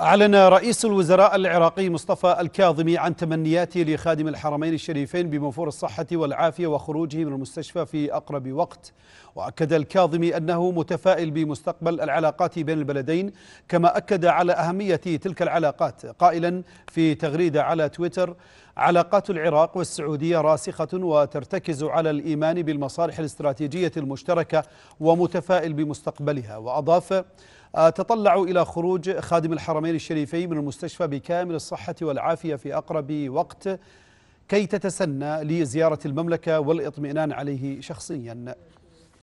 أعلن رئيس الوزراء العراقي مصطفى الكاظمي عن تمنياته لخادم الحرمين الشريفين بموفور الصحة والعافية وخروجه من المستشفى في أقرب وقت وأكد الكاظمي أنه متفائل بمستقبل العلاقات بين البلدين كما أكد على أهمية تلك العلاقات قائلا في تغريدة على تويتر علاقات العراق والسعودية راسخة وترتكز على الإيمان بالمصالح الاستراتيجية المشتركة ومتفائل بمستقبلها وأضاف آه، تطلعوا إلى خروج خادم الحرمين الشريفين من المستشفى بكامل الصحة والعافية في أقرب وقت كي تتسنى لزيارة المملكة والإطمئنان عليه شخصيا